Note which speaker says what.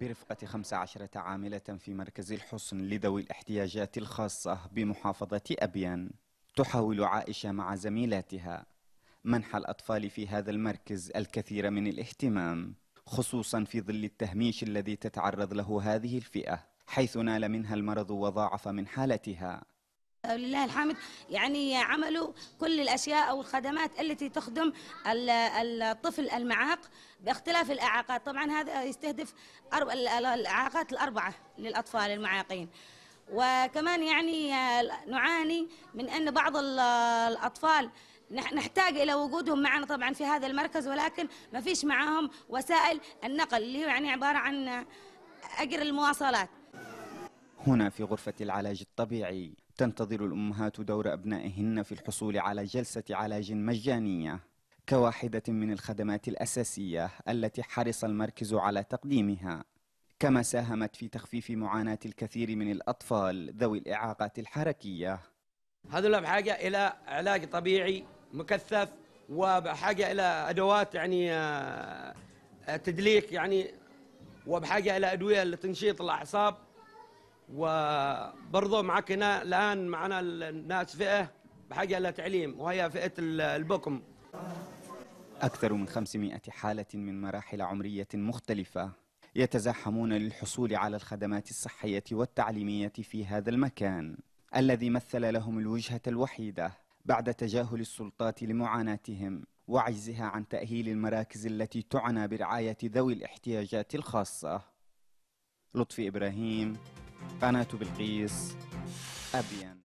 Speaker 1: برفقة 15 عاملة في مركز الحصن لذوي الاحتياجات الخاصة بمحافظة أبيان تحاول عائشة مع زميلاتها منح الأطفال في هذا المركز الكثير من الاهتمام خصوصا في ظل التهميش الذي تتعرض له هذه الفئة حيث نال منها المرض وضاعف من حالتها
Speaker 2: لله الحمد يعني عملوا كل الأشياء أو الخدمات التي تخدم الطفل المعاق باختلاف الإعاقات طبعا هذا يستهدف الإعاقات الأربعة للأطفال المعاقين وكمان يعني نعاني من أن بعض الأطفال نحتاج إلى وجودهم معنا طبعا في هذا المركز ولكن ما فيش معاهم وسائل النقل اللي هو يعني عبارة عن أجر المواصلات
Speaker 1: هنا في غرفة العلاج الطبيعي تنتظر الأمهات دور أبنائهن في الحصول على جلسة علاج مجانية كواحدة من الخدمات الأساسية التي حرص المركز على تقديمها كما ساهمت في تخفيف معاناة الكثير من الأطفال ذوي الإعاقات الحركية
Speaker 3: هذول بحاجة إلى علاج طبيعي مكثف وبحاجة إلى أدوات يعني آه، تدليك يعني وبحاجة إلى أدوية لتنشيط الأعصاب وبرضه معك هنا الآن معنا الناس فئة بحاجة لتعليم وهي فئة البكم
Speaker 1: أكثر من 500 حالة من مراحل عمرية مختلفة يتزاحمون للحصول على الخدمات الصحية والتعليمية في هذا المكان الذي مثل لهم الوجهة الوحيدة بعد تجاهل السلطات لمعاناتهم وعجزها عن تأهيل المراكز التي تعنى برعاية ذوي الاحتياجات الخاصة لطفي إبراهيم قناة بلقيس أبين